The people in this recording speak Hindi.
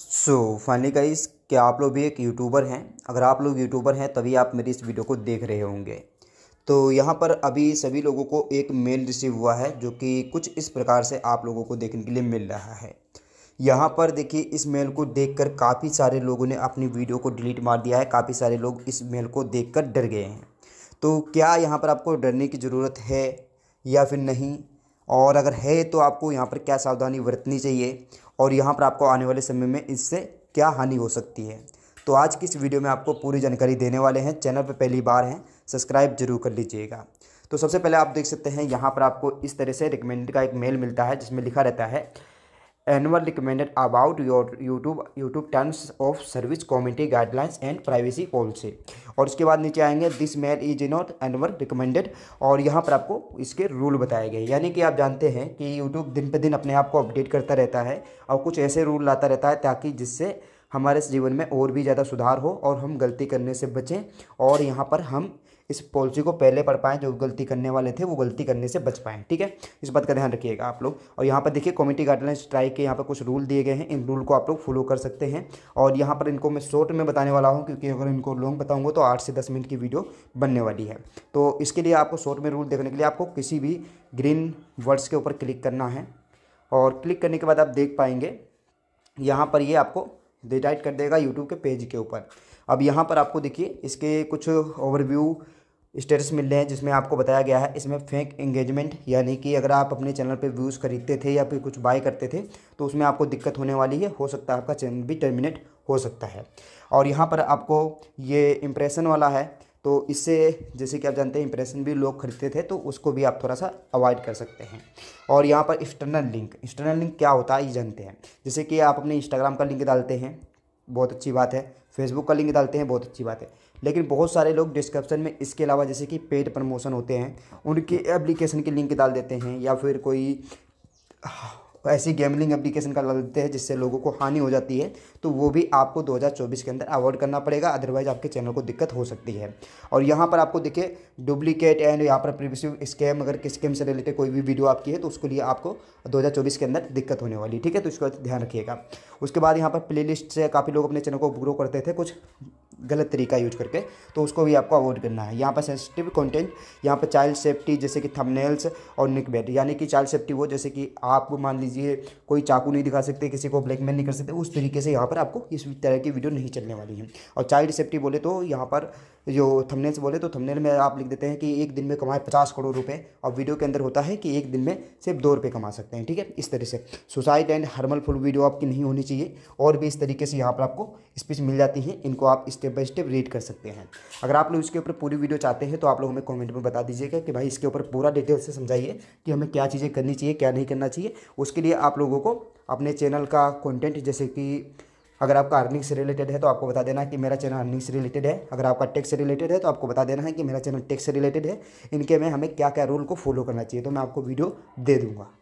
सो फाइनली गाइस क्या आप लोग भी एक यूट्यूबर हैं अगर आप लोग यूट्यूबर हैं तभी आप मेरी इस वीडियो को देख रहे होंगे तो यहाँ पर अभी सभी लोगों को एक मेल रिसीव हुआ है जो कि कुछ इस प्रकार से आप लोगों को देखने के लिए मिल रहा है यहाँ पर देखिए इस मेल को देखकर काफ़ी सारे लोगों ने अपनी वीडियो को डिलीट मार दिया है काफ़ी सारे लोग इस मेल को देखकर डर गए हैं तो क्या यहाँ पर आपको डरने की ज़रूरत है या फिर नहीं और अगर है तो आपको यहाँ पर क्या सावधानी बरतनी चाहिए और यहाँ पर आपको आने वाले समय में इससे क्या हानि हो सकती है तो आज की इस वीडियो में आपको पूरी जानकारी देने वाले हैं चैनल पर पहली बार हैं सब्सक्राइब जरूर कर लीजिएगा तो सबसे पहले आप देख सकते हैं यहाँ पर आपको इस तरह से रिकमेंड का एक मेल मिलता है जिसमें लिखा रहता है annual recommended about your YouTube YouTube terms of service community guidelines and privacy policy और उसके बाद नीचे आएंगे this mail is not annual recommended और यहाँ पर आपको इसके रूल बताए गए यानी कि आप जानते हैं कि यूट्यूब दिन पे दिन अपने आप को अपडेट करता रहता है और कुछ ऐसे रूल लाता रहता है ताकि जिससे हमारे जीवन में और भी ज़्यादा सुधार हो और हम गलती करने से बचें और यहाँ पर हम इस पॉलिसी को पहले पढ़ पाएँ जो गलती करने वाले थे वो गलती करने से बच पाएँ ठीक है इस बात का ध्यान रखिएगा आप लोग और यहाँ पर देखिए कॉमिटी गाइडलाइन स्ट्राइक के यहाँ पर कुछ रूल दिए गए हैं इन रूल को आप लोग फॉलो कर सकते हैं और यहाँ पर इनको मैं शॉर्ट में बताने वाला हूँ क्योंकि अगर इनको लॉन्ग बताऊँगा तो आठ से दस मिनट की वीडियो बनने वाली है तो इसके लिए आपको शॉर्ट में रूल देखने के लिए आपको किसी भी ग्रीन वर्ड्स के ऊपर क्लिक करना है और क्लिक करने के बाद आप देख पाएंगे यहाँ पर ये आपको डिटाइट कर देगा यूट्यूब के पेज के ऊपर अब यहाँ पर आपको देखिए इसके कुछ ओवरव्यू स्टेटस मिल रहे हैं जिसमें आपको बताया गया है इसमें फेक इंगेजमेंट यानी कि अगर आप अपने चैनल पे व्यूज़ खरीदते थे या फिर कुछ बाय करते थे तो उसमें आपको दिक्कत होने वाली है हो सकता है आपका चैनल भी टर्मिनेट हो सकता है और यहाँ पर आपको ये इम्प्रेशन वाला है तो इससे जैसे कि आप जानते हैं इंप्रेशन भी लोग खरीदते थे तो उसको भी आप थोड़ा सा अवॉइड कर सकते हैं और यहाँ पर एक्सटर्नल लिंक एक्सटर्नल लिंक क्या होता है ये जानते हैं जैसे कि आप अपने इंस्टाग्राम का लिंक डालते हैं बहुत अच्छी बात है फेसबुक का लिंक डालते हैं बहुत अच्छी बात है लेकिन बहुत सारे लोग डिस्क्रिप्शन में इसके अलावा जैसे कि पेड प्रमोशन होते हैं उनके एप्लीकेशन के लिंक डाल देते हैं या फिर कोई ऐसी गेमलिंग एप्लीकेशन का देते हैं जिससे लोगों को हानि हो जाती है तो वो भी आपको 2024 के अंदर अवॉइड करना पड़ेगा अदरवाइज आपके चैनल को दिक्कत हो सकती है और यहाँ पर आपको देखिए डुप्लीकेट एंड यहाँ पर प्रीवियस स्कैम अगर किस स्कैम से रिलेटेड कोई भी वीडियो आपकी है तो उसके लिए आपको दो के अंदर दिक्कत होने वाली ठीक है तो इसका ध्यान रखिएगा उसके बाद यहाँ पर प्ले से काफ़ी लोग अपने चैनल को ग्रो करते थे कुछ गलत तरीका यूज करके तो उसको भी आपको अवॉइड करना है यहाँ पर सेंसिटिव कंटेंट यहाँ पर चाइल्ड सेफ्टी जैसे कि थंबनेल्स और निकबेट यानी कि चाइल्ड सेफ्टी वो जैसे कि आप मान लीजिए कोई चाकू नहीं दिखा सकते किसी को ब्लैकमेल नहीं कर सकते उस तरीके से यहाँ पर आपको इस तरह की वीडियो नहीं चलने वाली है और चाइल्ड सेफ्टी बोले तो यहाँ पर जो थंबनेल्स बोले तो थंबनेल में आप लिख देते हैं कि एक दिन में कमाए पचास करोड़ रुपए और वीडियो के अंदर होता है कि एक दिन में सिर्फ दो रुपये कमा सकते हैं ठीक है इस तरह से सुसाइड एंड फुल वीडियो आपकी नहीं होनी चाहिए और भी इस तरीके से यहाँ पर आपको स्पीच मिल जाती है इनको आप इस स्टेप बाय स्टेप रीड कर सकते हैं अगर आप लोग इसके ऊपर पूरी वीडियो चाहते हैं तो आप लोग हमें कमेंट में बता दीजिएगा कि भाई इसके ऊपर पूरा डिटेल से समझाइए कि हमें क्या चीज़ें करनी चाहिए क्या नहीं करना चाहिए उसके लिए आप लोगों को अपने चैनल का कॉन्टेंट जैसे कि अगर आपका अर्निंग से तो रिलेटेड है तो आपको बता देना है कि मेरा चैनल अर्निंग से रिलेटेड है अगर आपका टैक्स से रिलेटेड है तो आपको बता देना है कि मेरा चैनल टैक्स से रिलेटेड है इनके में हमें क्या क्या रूल को फॉलो करना चाहिए तो मैं आपको वीडियो दे दूँगा